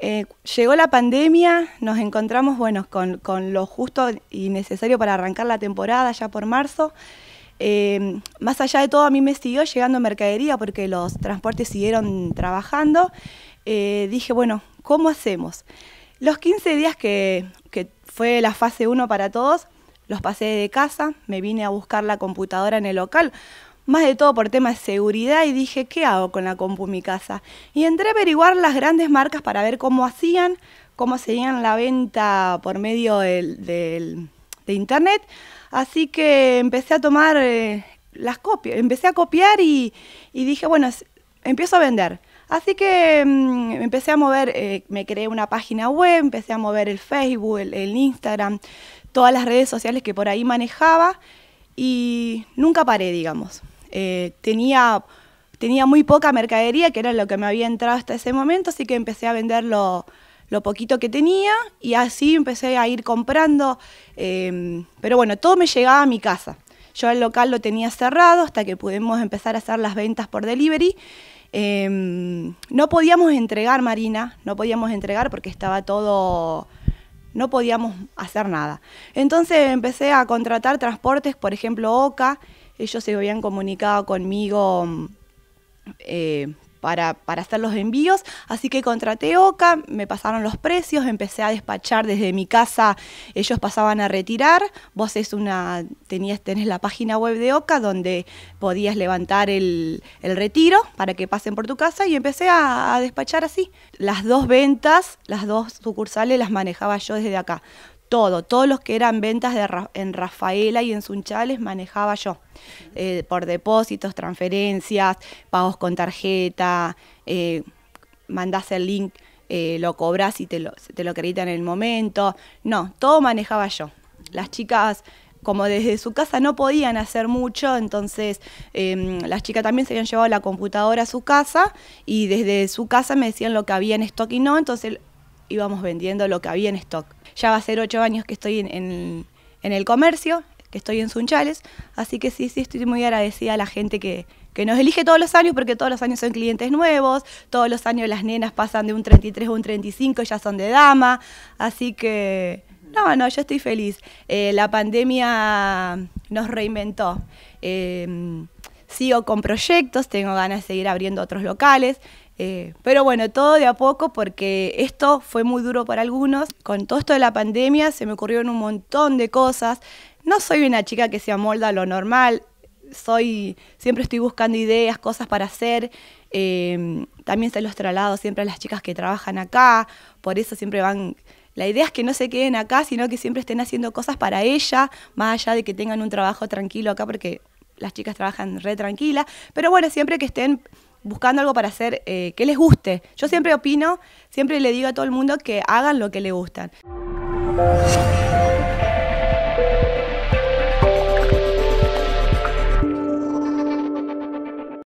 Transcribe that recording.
Eh, llegó la pandemia, nos encontramos con, lo justo y necesario para arrancar la temporada ya por marzo. Eh, más allá de todo, a mí me siguió llegando mercadería porque los transportes siguieron trabajando. Eh, dije, bueno, ¿cómo hacemos? Los 15 días que, que fue la fase 1 para todos, los pasé de casa, me vine a buscar la computadora en el local, más de todo por tema de seguridad y dije, ¿qué hago con la compu en mi casa? Y entré a averiguar las grandes marcas para ver cómo hacían, cómo seguían la venta por medio de internet. Así que empecé a tomar eh, las copias, empecé a copiar y dije, bueno, empiezo a vender. Así que mm, empecé a mover, eh, me creé una página web, empecé a mover el Facebook, el, Instagram, todas las redes sociales que por ahí manejaba y nunca paré, digamos. Eh, tenía, muy poca mercadería, que era lo que me había entrado hasta ese momento, así que empecé a vender lo poquito que tenía y así empecé a ir comprando. Eh, pero bueno, todo me llegaba a mi casa. Yo el local lo tenía cerrado hasta que pudimos empezar a hacer las ventas por delivery. Em, no podíamos entregar, Marina, no podíamos entregar porque estaba todo... No podíamos hacer nada. Entonces empecé a contratar transportes, por ejemplo, OCA. Ellos se habían comunicado conmigo em, para, hacer los envíos. Así que contraté OCA, me pasaron los precios, empecé a despachar desde mi casa, ellos pasaban a retirar. Vos es una, tenías, tenés la página web de OCA donde podías levantar el, retiro para que pasen por tu casa y empecé a, a despachar así. Las dos ventas, las dos sucursales las manejaba yo desde acá todo, todos los que eran ventas en Rafaela y en Sunchales manejaba yo, eh, por depósitos, transferencias, pagos con tarjeta, eh, mandás el link, eh, lo cobras y te lo, te lo acreditan en el momento, no, todo manejaba yo. Las chicas como desde su casa no podían hacer mucho, entonces em, las chicas también se habían llevado la computadora a su casa y desde su casa me decían lo que había en stock y no, entonces íbamos vendiendo lo que había en stock ya va a ser ocho años que estoy en, el comercio, que estoy en Sunchales, así que sí, sí, estoy muy agradecida a la gente que, nos elige todos los años, porque todos los años son clientes nuevos, todos los años las nenas pasan de un 33 a un 35, ya son de dama, así que no, no, yo estoy feliz. Eh, la pandemia nos reinventó. Eh, sigo con proyectos, tengo ganas de seguir abriendo otros locales. Eh, pero bueno, todo de a poco porque esto fue muy duro para algunos. Con todo esto de la pandemia se me ocurrieron un montón de cosas. No soy una chica que se amolda a lo normal. Soy, siempre estoy buscando ideas, cosas para hacer. Em, también se los traslado siempre a las chicas que trabajan acá. Por eso siempre van la idea es que no se queden acá, sino que siempre estén haciendo cosas para ella, más allá de que tengan un trabajo tranquilo acá, porque las chicas trabajan re tranquila. Pero bueno, siempre que estén buscando algo para hacer eh, que les guste. Yo siempre opino, siempre le digo a todo el mundo que hagan lo que le gustan.